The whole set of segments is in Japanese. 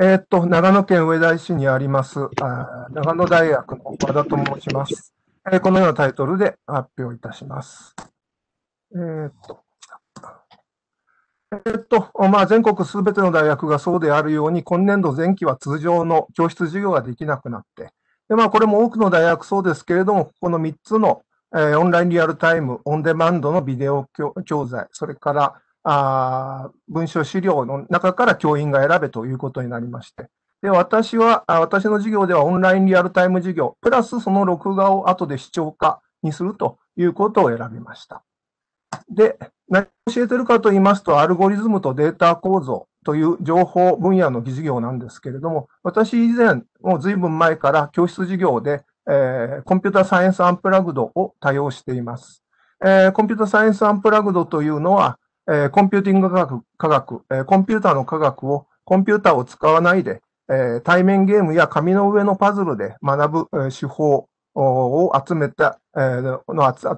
えー、っと、長野県上田市にありますあ、長野大学の和田と申します。えー、このようなタイトルで発表いたします。えー、っと、えっと、まあ、全国すべての大学がそうであるように、今年度前期は通常の教室授業ができなくなって、でまあ、これも多くの大学そうですけれども、ここの3つの、えー、オンラインリアルタイム、オンデマンドのビデオ教材、それから、あ文書資料の中から教員が選べということになりまして、で私は私の授業ではオンラインリアルタイム授業、プラスその録画を後で視聴化にするということを選びました。で、何を教えてるかと言いますと、アルゴリズムとデータ構造という情報分野の技授業なんですけれども、私以前、もう随分前から教室授業で、えー、コンピュータサイエンスアンプラグドを多用しています。えー、コンピュータサイエンスアンプラグドというのは、えコンピューティング科学、科学えコンピューターの科学をコンピューターを使わないで、え対面ゲームや紙の上のパズルで学ぶ、え手法を集めた、えの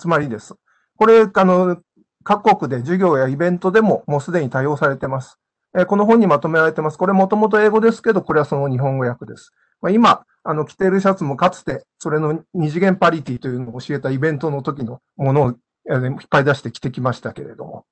集まりです。これ、あの、各国で授業やイベントでももうすでに多用されてます。えこの本にまとめられてます。これもともと英語ですけど、これはその日本語訳です。ま今、あの、着ているシャツもかつて、それの二次元パリティというのを教えたイベントの時のものを引っ張り出して着てきましたけれども。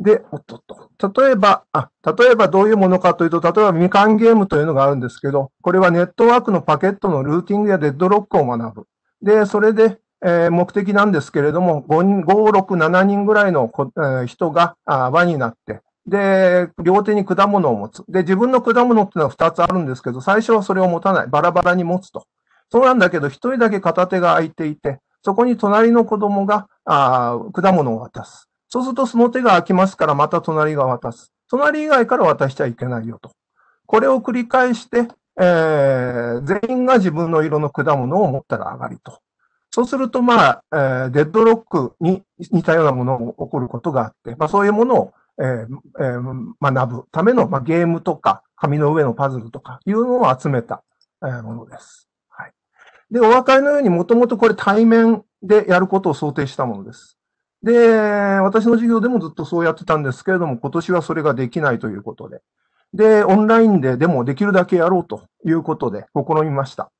で、おっとっと。例えば、あ、例えばどういうものかというと、例えばみかんゲームというのがあるんですけど、これはネットワークのパケットのルーティングやデッドロックを学ぶ。で、それで、えー、目的なんですけれども、5、5 6、7人ぐらいの、えー、人が輪になって、で、両手に果物を持つ。で、自分の果物っていうのは2つあるんですけど、最初はそれを持たない。バラバラに持つと。そうなんだけど、1人だけ片手が空いていて、そこに隣の子供があ果物を渡す。そうするとその手が空きますからまた隣が渡す。隣以外から渡しちゃいけないよと。これを繰り返して、えー、全員が自分の色の果物を持ったら上がりと。そうすると、まあ、えー、デッドロックに似たようなものも起こることがあって、まあ、そういうものを、えーえー、学ぶための、まあ、ゲームとか、紙の上のパズルとかいうのを集めた、えー、ものです。はい。で、お分かりのように、もともとこれ対面でやることを想定したものです。で、私の授業でもずっとそうやってたんですけれども、今年はそれができないということで。で、オンラインででもできるだけやろうということで試みました。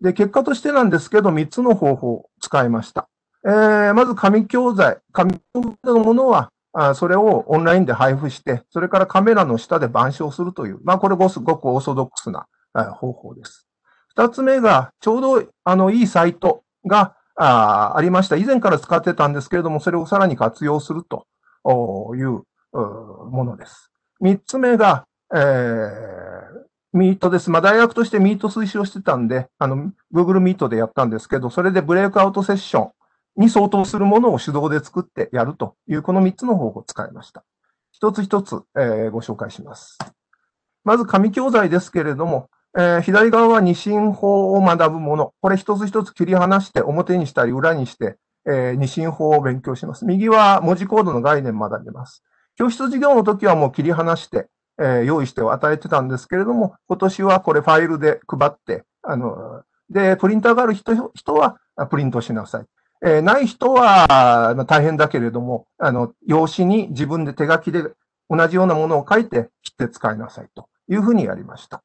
で、結果としてなんですけど、3つの方法を使いました。えー、まず紙教材、紙教材のものは、あそれをオンラインで配布して、それからカメラの下で板書するという、まあこれごすごくオーソドックスな方法です。二つ目が、ちょうどあのいいサイトがあありました。以前から使ってたんですけれども、それをさらに活用するというものです。三つ目が、えー、ミートです。まあ、大学としてミート推奨してたんで、あの、Google ミートでやったんですけど、それでブレイクアウトセッションに相当するものを手動で作ってやるという、この三つの方法を使いました。一つ一つ、えー、ご紹介します。まず紙教材ですけれども、えー、左側は二進法を学ぶもの。これ一つ一つ切り離して表にしたり裏にして、えー、二進法を勉強します。右は文字コードの概念学びます。教室授業の時はもう切り離して、えー、用意して与えてたんですけれども、今年はこれファイルで配って、あの、で、プリンターがある人人はプリントしなさい。えー、ない人は大変だけれども、あの、用紙に自分で手書きで同じようなものを書いて切って使いなさいというふうにやりました。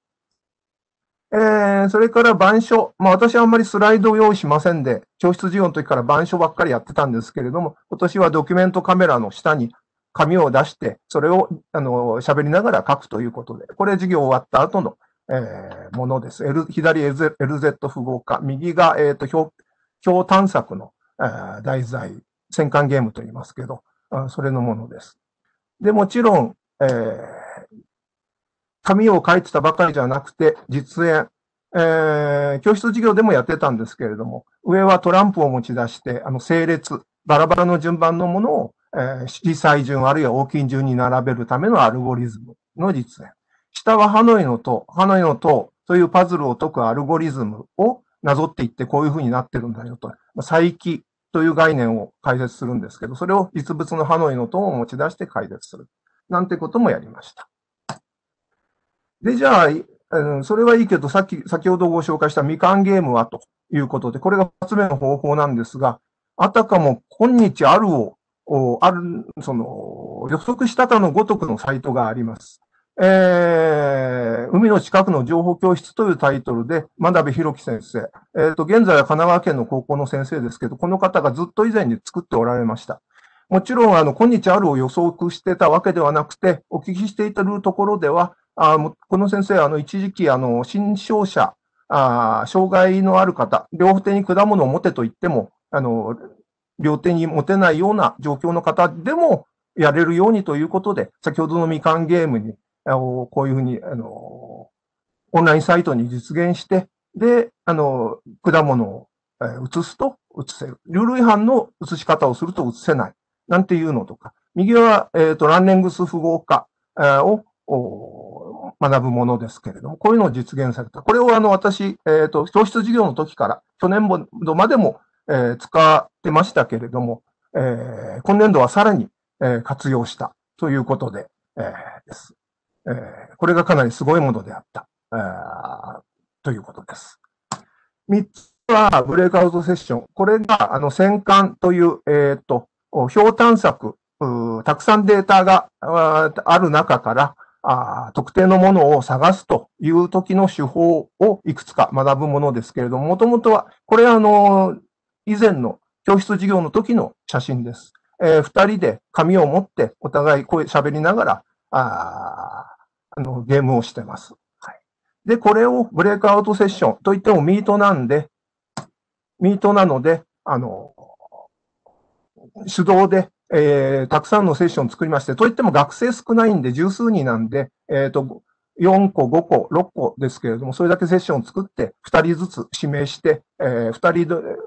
えー、それから板書。まあ私はあんまりスライドを用意しませんで、教室授業の時から板書ばっかりやってたんですけれども、今年はドキュメントカメラの下に紙を出して、それを、あの、喋りながら書くということで、これ授業終わった後の、えー、ものです。L、左 LZ, LZ 符号化、右が、えっ、ー、と、表、表探索の、えー、題材、戦艦ゲームと言いますけど、それのものです。で、もちろん、えー、紙を書いてたばかりじゃなくて、実演、えー、教室授業でもやってたんですけれども、上はトランプを持ち出して、あの、整列、バラバラの順番のものを、えー、色彩順あるいはきい順に並べるためのアルゴリズムの実演。下はハノイの塔、ハノイの塔というパズルを解くアルゴリズムをなぞっていってこういうふうになってるんだよと。再起という概念を解説するんですけど、それを実物のハノイの塔を持ち出して解説する。なんてこともやりました。で、じゃあ、うん、それはいいけど、さっき、先ほどご紹介したみかんゲームはということで、これが二つ目の方法なんですが、あたかも今日あるを、ある、その、予測したかのごとくのサイトがあります。えー、海の近くの情報教室というタイトルで、真鍋博樹先生。えっ、ー、と、現在は神奈川県の高校の先生ですけど、この方がずっと以前に作っておられました。もちろん、あの、今日あるを予測してたわけではなくて、お聞きしていたところでは、あこの先生、あの、一時期、あの、新障者、あ障害のある方、両手に果物を持てと言っても、あの、両手に持てないような状況の方でもやれるようにということで、先ほどのみかんゲームに、あのこういうふうに、あの、オンラインサイトに実現して、で、あの、果物を移すと移せる。ルール違反の移し方をすると移せない。なんていうのとか。右は、えっ、ー、と、ランネングス符号化を学ぶものですけれども、こういうのを実現された。これをあの私、えっ、ー、と、教室授業の時から、去年度までも、えー、使ってましたけれども、えー、今年度はさらに、えー、活用したということで、えー、です、えー。これがかなりすごいものであった、えー、ということです。3つはブレイクアウトセッション。これが、あの、戦艦という、えっ、と、表探索、たくさんデータがある中から、あ特定のものを探すという時の手法をいくつか学ぶものですけれども、もともとは、これあの、以前の教室授業の時の写真です。えー、二人で紙を持ってお互い声喋りながら、ああの、ゲームをしてます。はい。で、これをブレイクアウトセッションといってもミートなんで、ミートなので、あの、手動でえー、たくさんのセッション作りまして、といっても学生少ないんで、十数人なんで、えっ、ー、と、4個、5個、6個ですけれども、それだけセッションを作って、2人ずつ指名して、えー、2人で、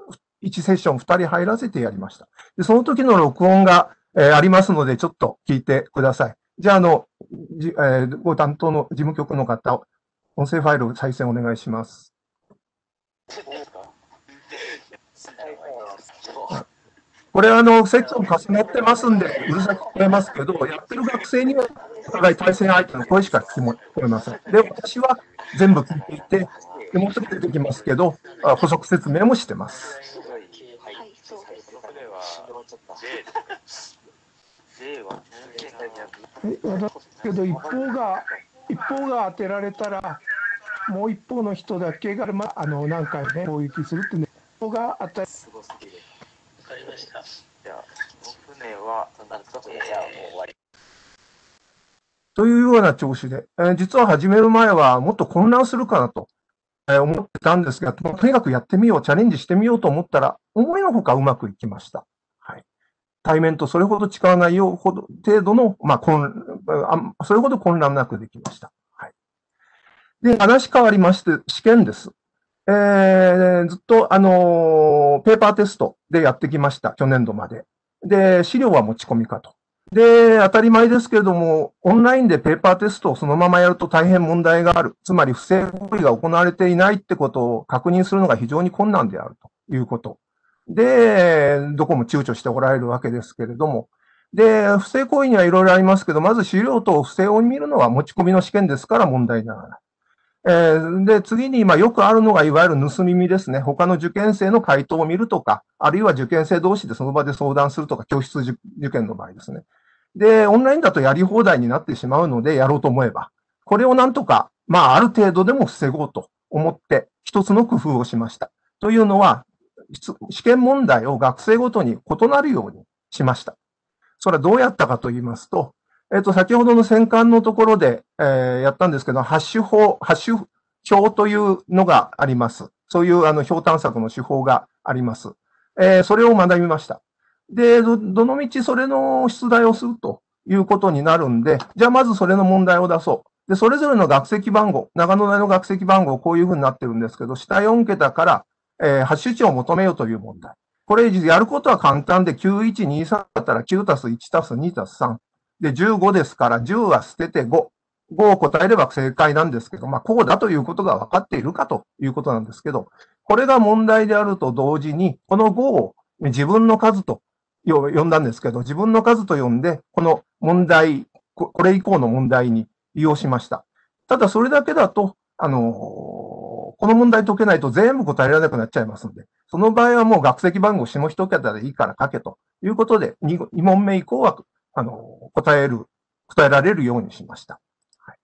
1セッション2人入らせてやりました。で、その時の録音が、えー、ありますので、ちょっと聞いてください。じゃあ、あの、えー、ご担当の事務局の方、音声ファイル再生お願いします。これあの、セッション重なってますんで、うるさく聞こえますけど、やってる学生にはお互い対戦相手の声しか聞こえません。で、私は全部聞いていて、でもうすぐ出てきますけど、補足説明もしてます。はい、そうです。けど一方が一方が当てられたらもう一方の人だけが、まあ、あの何回ね攻撃するってね一方が当たりした。じゃあ、僕ねは、そんな特にじゃあもう終わり。というような調子で、えー、実は始める前はもっと混乱するかなと、えー、思ってたんですが、とにかくやってみよう、チャレンジしてみようと思ったら、思いのほかうまくいきました。はい、対面とそれほどわないようほど程度の、まあ、混あそれほど混乱なくできました。はい、で、話変わりまして、試験です。えー、ずっと、あのー、ペーパーテストでやってきました。去年度まで。で、資料は持ち込みかと。で、当たり前ですけれども、オンラインでペーパーテストをそのままやると大変問題がある。つまり不正行為が行われていないってことを確認するのが非常に困難であるということ。で、どこも躊躇しておられるわけですけれども。で、不正行為にはいろいろありますけど、まず資料等を不正を見るのは持ち込みの試験ですから問題ならない。えー、で、次に、まあ、よくあるのが、いわゆる盗み見ですね。他の受験生の回答を見るとか、あるいは受験生同士でその場で相談するとか、教室受験の場合ですね。で、オンラインだとやり放題になってしまうので、やろうと思えば。これをなんとか、まあ、ある程度でも防ごうと思って、一つの工夫をしました。というのは、試験問題を学生ごとに異なるようにしました。それはどうやったかと言いますと、えっ、と、先ほどの戦艦のところで、えー、やったんですけど、ハッシュ法、ハッシュ表というのがあります。そういうあの表探索の手法があります。えー、それを学びました。で、ど、どのみちそれの出題をするということになるんで、じゃあまずそれの問題を出そう。で、それぞれの学籍番号、長野大の学籍番号、こういうふうになってるんですけど、下4桁から、えー、ハッシュ値を求めようという問題。これ、やることは簡単で、9123だったら9たす1たす2たす3。で、15ですから10は捨てて5。5を答えれば正解なんですけど、まあ、こうだということが分かっているかということなんですけど、これが問題であると同時に、この5を自分の数と呼んだんですけど、自分の数と呼んで、この問題、これ以降の問題に利用しました。ただ、それだけだと、あのこの問題解けないと全部答えられなくなっちゃいますので、その場合はもう学籍番号下一桁でいいから書けということで、2問目以降はあの、答える、答えられるようにしました。はい、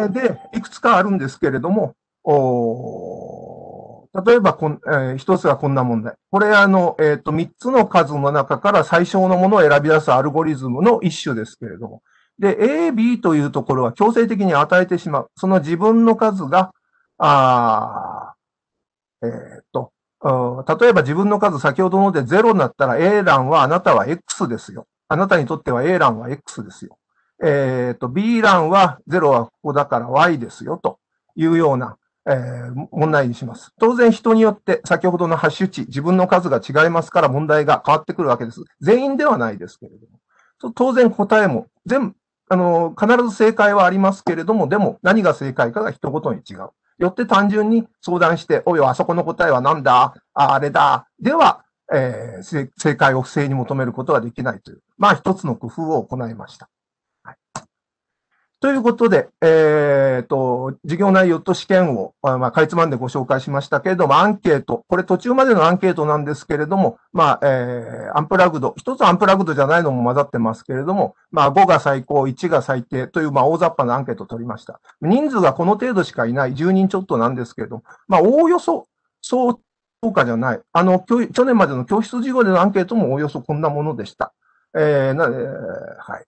えー、で、いくつかあるんですけれども、お例えばこん、えー、一つがこんな問題。これあの、えっ、ー、と、三つの数の中から最小のものを選び出すアルゴリズムの一種ですけれども。で、A、B というところは強制的に与えてしまう。その自分の数が、あえっ、ー、と、例えば自分の数、先ほどので0になったら A 欄はあなたは X ですよ。あなたにとっては A 欄は X ですよ。えっ、ー、と、B 欄は0はここだから Y ですよ、というような、えー、問題にします。当然人によって先ほどのハッシュ値、自分の数が違いますから問題が変わってくるわけです。全員ではないですけれども。当然答えも、全部、あの、必ず正解はありますけれども、でも何が正解かが人ごとに違う。よって単純に相談して、おいあそこの答えは何だああれだ。では、えー、正解を不正に求めることはできないという、まあ一つの工夫を行いました。はい、ということで、えー、と、事業内容と試験を、まあ、かいつまんでご紹介しましたけれども、アンケート、これ途中までのアンケートなんですけれども、まあ、えー、アンプラグド、一つアンプラグドじゃないのも混ざってますけれども、まあ、5が最高、1が最低という、まあ、大雑把なアンケートを取りました。人数がこの程度しかいない、10人ちょっとなんですけれども、まあ、おおよそ、う効果じゃない。あの、去年までの教室事業でのアンケートもおおよそこんなものでした。えー、な、えー、はい。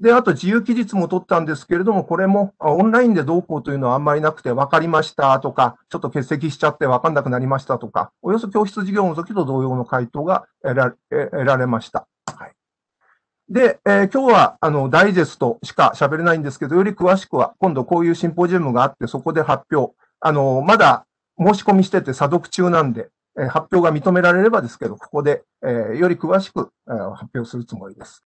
で、あと自由記述も取ったんですけれども、これもオンラインでどうこうというのはあんまりなくて分かりましたとか、ちょっと欠席しちゃって分かんなくなりましたとか、およそ教室事業の時と同様の回答が得ら得られました。はい。で、えー、今日はあのダイジェストしか喋れないんですけど、より詳しくは今度こういうシンポジウムがあって、そこで発表。あの、まだ申し込みしてて査読中なんで、え発表が認められればですけど、ここで、えより詳しく、え発表するつもりです。